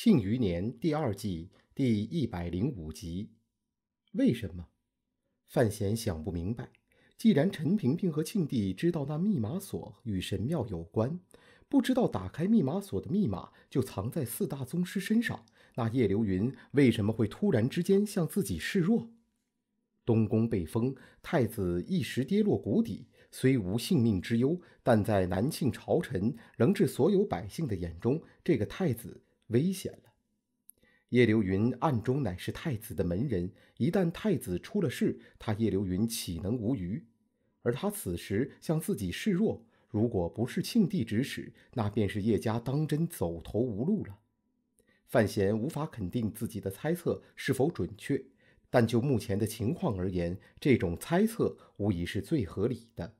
庆余年第二季第一百零五集，为什么？范闲想不明白。既然陈萍萍和庆帝知道那密码锁与神庙有关，不知道打开密码锁的密码就藏在四大宗师身上，那叶流云为什么会突然之间向自己示弱？东宫被封，太子一时跌落谷底，虽无性命之忧，但在南庆朝臣、仍至所有百姓的眼中，这个太子。危险了！叶流云暗中乃是太子的门人，一旦太子出了事，他叶流云岂能无虞？而他此时向自己示弱，如果不是庆帝指使，那便是叶家当真走投无路了。范闲无法肯定自己的猜测是否准确，但就目前的情况而言，这种猜测无疑是最合理的。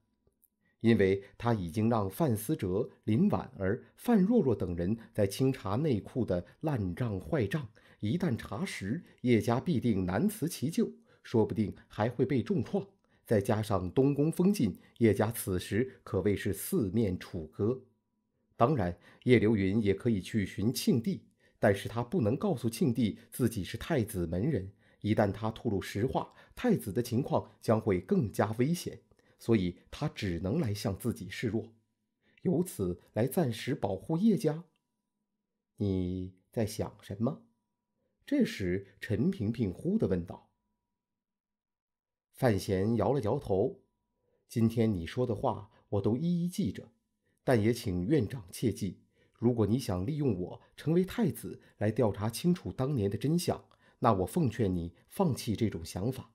因为他已经让范思哲、林婉儿、范若若等人在清查内库的烂账坏账，一旦查实，叶家必定难辞其咎，说不定还会被重创。再加上东宫封禁，叶家此时可谓是四面楚歌。当然，叶流云也可以去寻庆帝，但是他不能告诉庆帝自己是太子门人，一旦他吐露实话，太子的情况将会更加危险。所以他只能来向自己示弱，由此来暂时保护叶家。你在想什么？这时，陈萍萍忽地问道。范闲摇了摇头。今天你说的话，我都一一记着，但也请院长切记：如果你想利用我成为太子来调查清楚当年的真相，那我奉劝你放弃这种想法。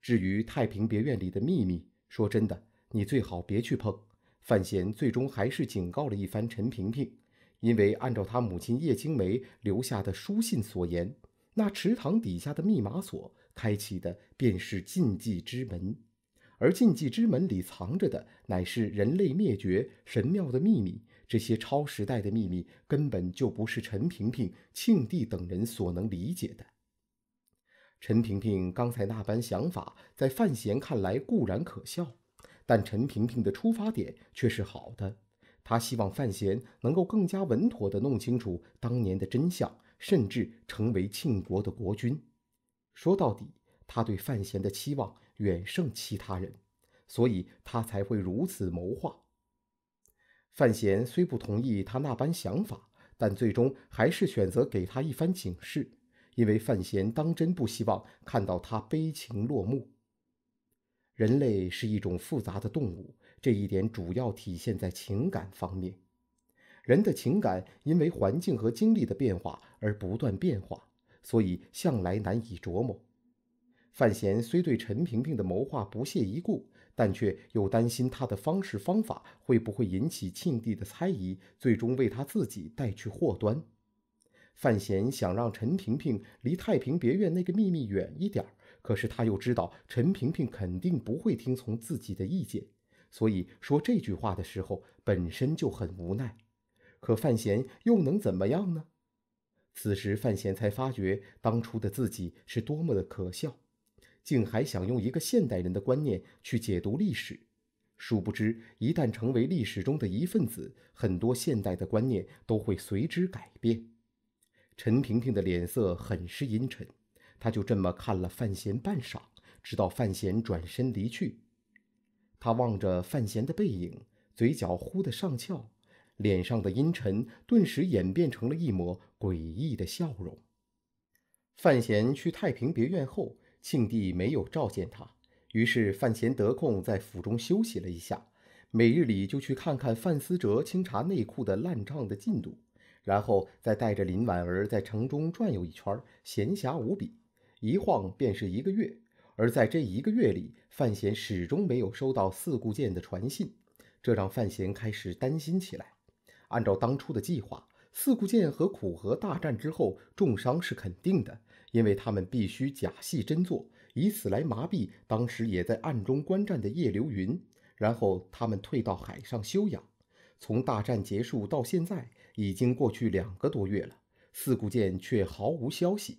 至于太平别院里的秘密，说真的，你最好别去碰。范闲最终还是警告了一番陈萍萍，因为按照他母亲叶青梅留下的书信所言，那池塘底下的密码锁开启的便是禁忌之门，而禁忌之门里藏着的乃是人类灭绝神庙的秘密。这些超时代的秘密根本就不是陈萍萍、庆帝等人所能理解的。陈萍萍刚才那般想法，在范闲看来固然可笑，但陈萍萍的出发点却是好的。他希望范闲能够更加稳妥地弄清楚当年的真相，甚至成为庆国的国君。说到底，他对范闲的期望远胜其他人，所以他才会如此谋划。范闲虽不同意他那般想法，但最终还是选择给他一番警示。因为范闲当真不希望看到他悲情落幕。人类是一种复杂的动物，这一点主要体现在情感方面。人的情感因为环境和经历的变化而不断变化，所以向来难以琢磨。范闲虽对陈萍萍的谋划不屑一顾，但却又担心他的方式方法会不会引起庆帝的猜疑，最终为他自己带去祸端。范闲想让陈萍萍离太平别院那个秘密远一点可是他又知道陈萍萍肯定不会听从自己的意见，所以说这句话的时候本身就很无奈。可范闲又能怎么样呢？此时范闲才发觉当初的自己是多么的可笑，竟还想用一个现代人的观念去解读历史。殊不知，一旦成为历史中的一份子，很多现代的观念都会随之改变。陈萍萍的脸色很是阴沉，她就这么看了范闲半晌，直到范闲转身离去，她望着范闲的背影，嘴角忽的上翘，脸上的阴沉顿时演变成了一抹诡异的笑容。范闲去太平别院后，庆帝没有召见他，于是范闲得空在府中休息了一下，每日里就去看看范思哲清查内库的烂账的进度。然后再带着林婉儿在城中转悠一圈，闲暇无比，一晃便是一个月。而在这一个月里，范闲始终没有收到四顾剑的传信，这让范闲开始担心起来。按照当初的计划，四顾剑和苦荷大战之后重伤是肯定的，因为他们必须假戏真做，以此来麻痹当时也在暗中观战的叶流云。然后他们退到海上休养。从大战结束到现在。已经过去两个多月了，四顾剑却毫无消息。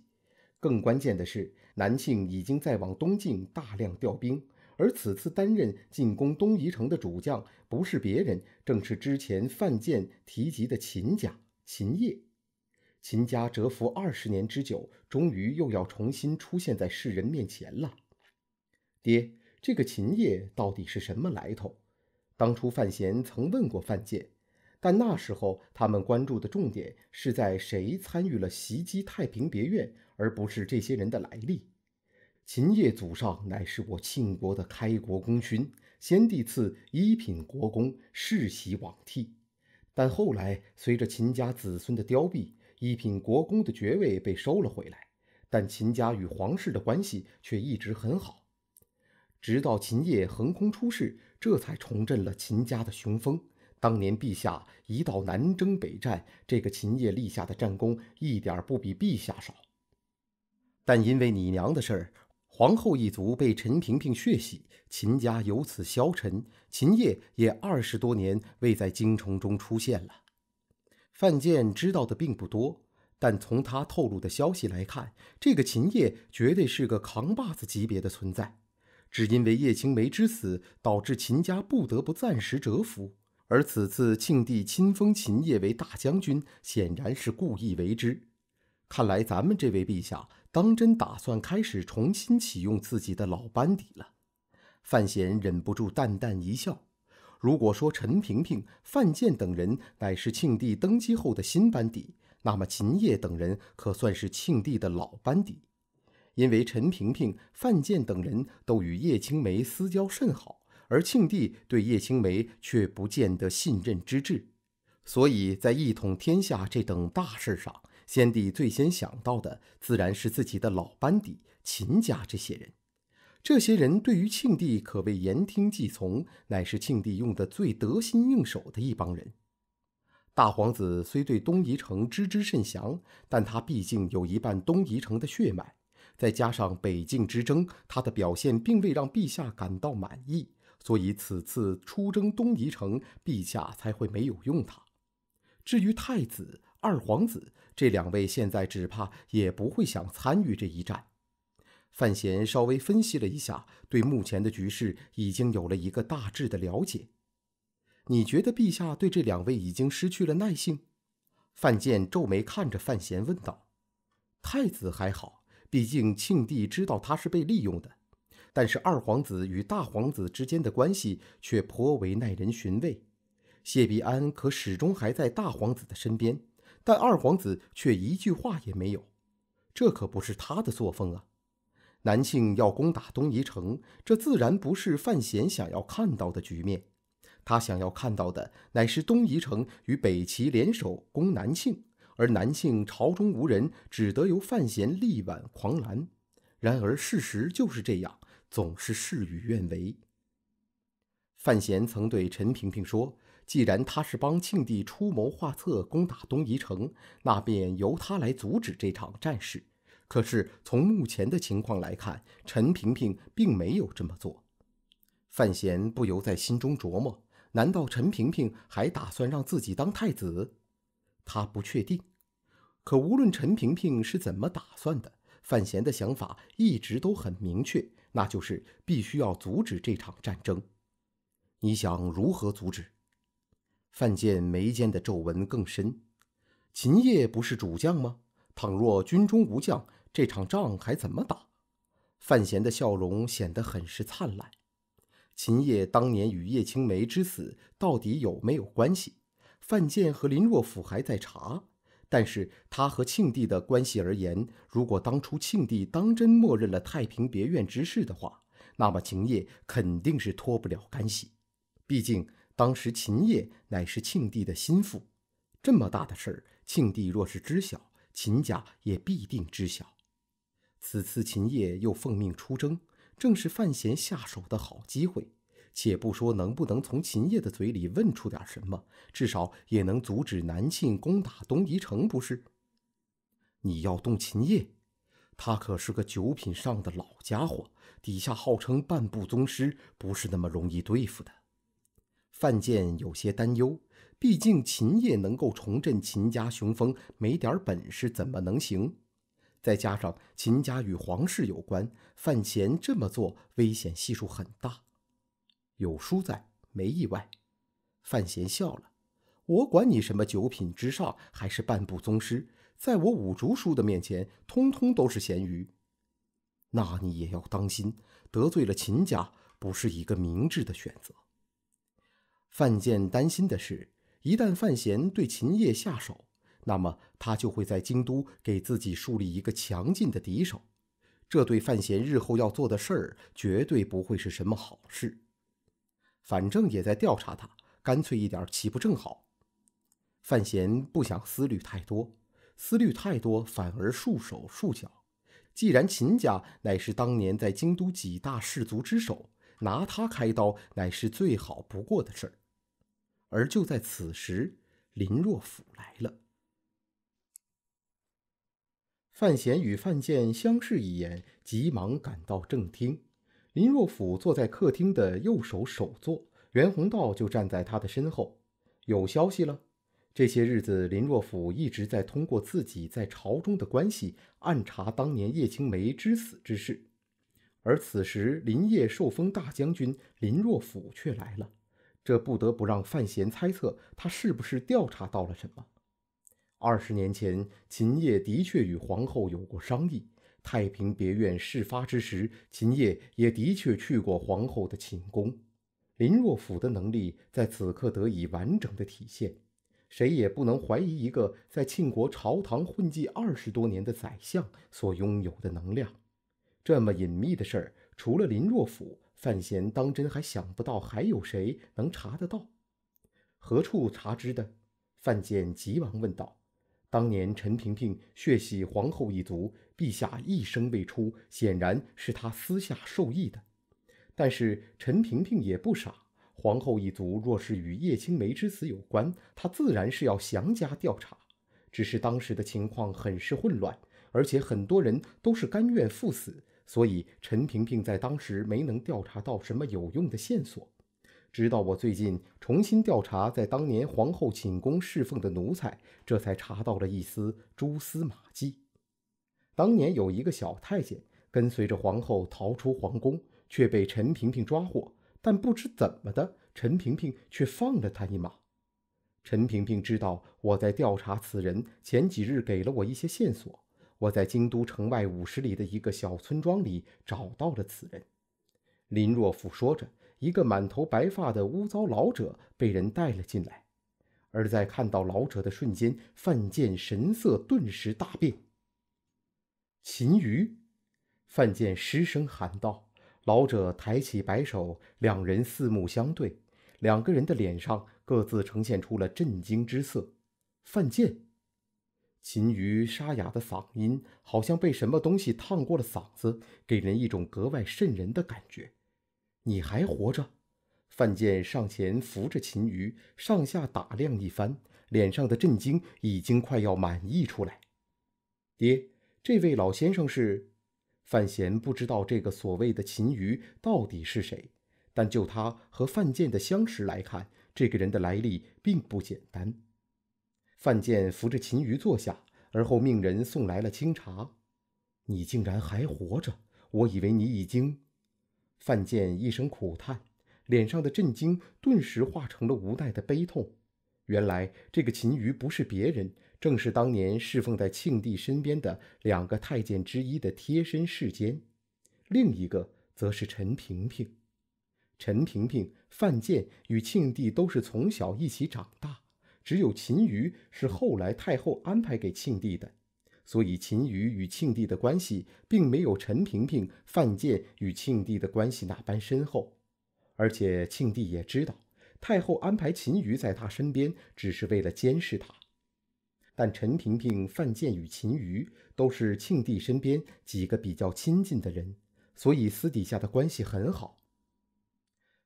更关键的是，南庆已经在往东进大量调兵，而此次担任进攻东夷城的主将，不是别人，正是之前范建提及的秦家秦业。秦家蛰伏二十年之久，终于又要重新出现在世人面前了。爹，这个秦业到底是什么来头？当初范闲曾问过范建。但那时候，他们关注的重点是在谁参与了袭击太平别院，而不是这些人的来历。秦业祖上乃是我庆国的开国功勋，先帝赐一品国公，世袭罔替。但后来随着秦家子孙的凋敝，一品国公的爵位被收了回来。但秦家与皇室的关系却一直很好，直到秦业横空出世，这才重振了秦家的雄风。当年陛下一到南征北战，这个秦业立下的战功一点不比陛下少。但因为你娘的事儿，皇后一族被陈萍萍血洗，秦家由此消沉，秦业也二十多年未在京城中出现了。范建知道的并不多，但从他透露的消息来看，这个秦业绝对是个扛把子级别的存在。只因为叶青梅之死，导致秦家不得不暂时蛰伏。而此次庆帝亲封秦业为大将军，显然是故意为之。看来咱们这位陛下当真打算开始重新启用自己的老班底了。范闲忍不住淡淡一笑。如果说陈萍萍、范建等人乃是庆帝登基后的新班底，那么秦业等人可算是庆帝的老班底，因为陈萍萍、范建等人都与叶轻眉私交甚好。而庆帝对叶青眉却不见得信任之至，所以在一统天下这等大事上，先帝最先想到的自然是自己的老班底秦家这些人。这些人对于庆帝可谓言听计从，乃是庆帝用的最得心应手的一帮人。大皇子虽对东夷城知之甚详，但他毕竟有一半东夷城的血脉，再加上北境之争，他的表现并未让陛下感到满意。所以此次出征东夷城，陛下才会没有用他。至于太子、二皇子这两位，现在只怕也不会想参与这一战。范闲稍微分析了一下，对目前的局势已经有了一个大致的了解。你觉得陛下对这两位已经失去了耐性？范建皱眉看着范闲问道：“太子还好，毕竟庆帝知道他是被利用的。”但是二皇子与大皇子之间的关系却颇为耐人寻味。谢必安可始终还在大皇子的身边，但二皇子却一句话也没有。这可不是他的作风啊！南庆要攻打东夷城，这自然不是范闲想要看到的局面。他想要看到的乃是东夷城与北齐联手攻南庆，而南庆朝中无人，只得由范闲力挽狂澜。然而事实就是这样。总是事与愿违。范闲曾对陈萍萍说：“既然他是帮庆帝出谋划策攻打东夷城，那便由他来阻止这场战事。”可是从目前的情况来看，陈萍萍并没有这么做。范闲不由在心中琢磨：难道陈萍萍还打算让自己当太子？他不确定。可无论陈萍萍是怎么打算的，范闲的想法一直都很明确。那就是必须要阻止这场战争。你想如何阻止？范建眉间的皱纹更深。秦业不是主将吗？倘若军中无将，这场仗还怎么打？范闲的笑容显得很是灿烂。秦业当年与叶青梅之死到底有没有关系？范建和林若甫还在查。但是他和庆帝的关系而言，如果当初庆帝当真默认了太平别院之事的话，那么秦业肯定是脱不了干系。毕竟当时秦业乃是庆帝的心腹，这么大的事儿，庆帝若是知晓，秦家也必定知晓。此次秦业又奉命出征，正是范闲下手的好机会。且不说能不能从秦叶的嘴里问出点什么，至少也能阻止南庆攻打东夷城，不是？你要动秦叶，他可是个九品上的老家伙，底下号称半步宗师，不是那么容易对付的。范建有些担忧，毕竟秦叶能够重振秦家雄风，没点本事怎么能行？再加上秦家与皇室有关，范闲这么做危险系数很大。有书在，没意外。范闲笑了：“我管你什么九品之上，还是半步宗师，在我五竹叔的面前，通通都是咸鱼。”那你也要当心，得罪了秦家，不是一个明智的选择。范建担心的是，一旦范闲对秦叶下手，那么他就会在京都给自己树立一个强劲的敌手，这对范闲日后要做的事儿，绝对不会是什么好事。反正也在调查他，干脆一点，岂不正好？范闲不想思虑太多，思虑太多反而束手束脚。既然秦家乃是当年在京都几大氏族之首，拿他开刀乃是最好不过的事儿。而就在此时，林若甫来了。范闲与范建相视一眼，急忙赶到正厅。林若甫坐在客厅的右手首座，袁宏道就站在他的身后。有消息了。这些日子，林若甫一直在通过自己在朝中的关系，暗查当年叶青梅之死之事。而此时，林业受封大将军，林若甫却来了，这不得不让范闲猜测，他是不是调查到了什么？二十年前，秦业的确与皇后有过商议。太平别院事发之时，秦业也的确去过皇后的寝宫。林若甫的能力在此刻得以完整的体现，谁也不能怀疑一个在庆国朝堂混迹二十多年的宰相所拥有的能量。这么隐秘的事儿，除了林若甫，范闲当真还想不到还有谁能查得到？何处查知的？范建急忙问道：“当年陈萍萍血洗皇后一族。”陛下一声未出，显然是他私下授意的。但是陈萍萍也不傻，皇后一族若是与叶青梅之死有关，她自然是要详加调查。只是当时的情况很是混乱，而且很多人都是甘愿赴死，所以陈萍萍在当时没能调查到什么有用的线索。直到我最近重新调查，在当年皇后寝宫侍奉的奴才，这才查到了一丝蛛丝马迹。当年有一个小太监跟随着皇后逃出皇宫，却被陈萍萍抓获。但不知怎么的，陈萍萍却放了他一马。陈萍萍知道我在调查此人，前几日给了我一些线索。我在京都城外五十里的一个小村庄里找到了此人。林若甫说着，一个满头白发的污糟老者被人带了进来。而在看到老者的瞬间，范建神色顿时大变。秦瑜。范建失声喊道。老者抬起白手，两人四目相对，两个人的脸上各自呈现出了震惊之色。范建，秦瑜沙哑的嗓音好像被什么东西烫过了嗓子，给人一种格外渗人的感觉。你还活着？范建上前扶着秦瑜，上下打量一番，脸上的震惊已经快要满溢出来。爹。这位老先生是范闲，不知道这个所谓的秦瑜到底是谁，但就他和范建的相识来看，这个人的来历并不简单。范建扶着秦瑜坐下，而后命人送来了清茶。你竟然还活着，我以为你已经……范建一声苦叹，脸上的震惊顿时化成了无奈的悲痛。原来这个秦瑜不是别人。正是当年侍奉在庆帝身边的两个太监之一的贴身侍监，另一个则是陈萍萍。陈萍萍、范建与庆帝都是从小一起长大，只有秦瑜是后来太后安排给庆帝的，所以秦瑜与庆帝的关系并没有陈萍萍、范建与庆帝的关系那般深厚。而且庆帝也知道，太后安排秦瑜在他身边，只是为了监视他。但陈萍萍、范建与秦瑜都是庆帝身边几个比较亲近的人，所以私底下的关系很好。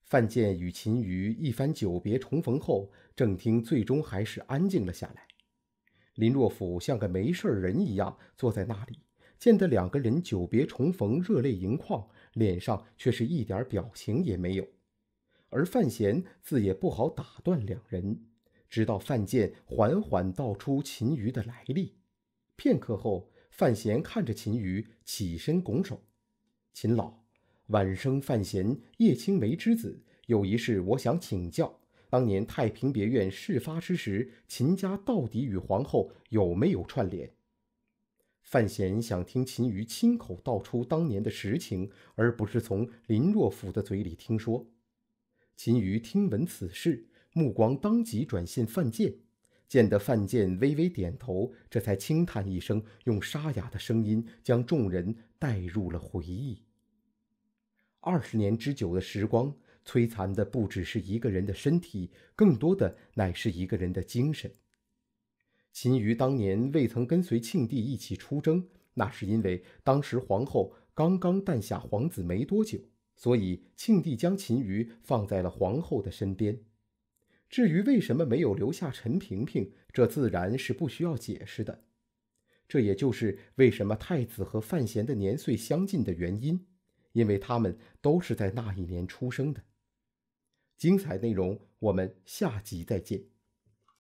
范建与秦瑜一番久别重逢后，郑听最终还是安静了下来。林若甫像个没事人一样坐在那里，见得两个人久别重逢，热泪盈眶，脸上却是一点表情也没有。而范闲自也不好打断两人。直到范建缓缓道出秦瑜的来历，片刻后，范闲看着秦瑜起身拱手：“秦老，晚生范闲，叶青梅之子，有一事我想请教。当年太平别院事发之时，秦家到底与皇后有没有串联？”范闲想听秦瑜亲口道出当年的实情，而不是从林若甫的嘴里听说。秦余听闻此事。目光当即转向范建，见得范建微微点头，这才轻叹一声，用沙哑的声音将众人带入了回忆。二十年之久的时光，摧残的不只是一个人的身体，更多的乃是一个人的精神。秦瑜当年未曾跟随庆帝一起出征，那是因为当时皇后刚刚诞下皇子没多久，所以庆帝将秦瑜放在了皇后的身边。至于为什么没有留下陈萍萍，这自然是不需要解释的。这也就是为什么太子和范闲的年岁相近的原因，因为他们都是在那一年出生的。精彩内容，我们下集再见。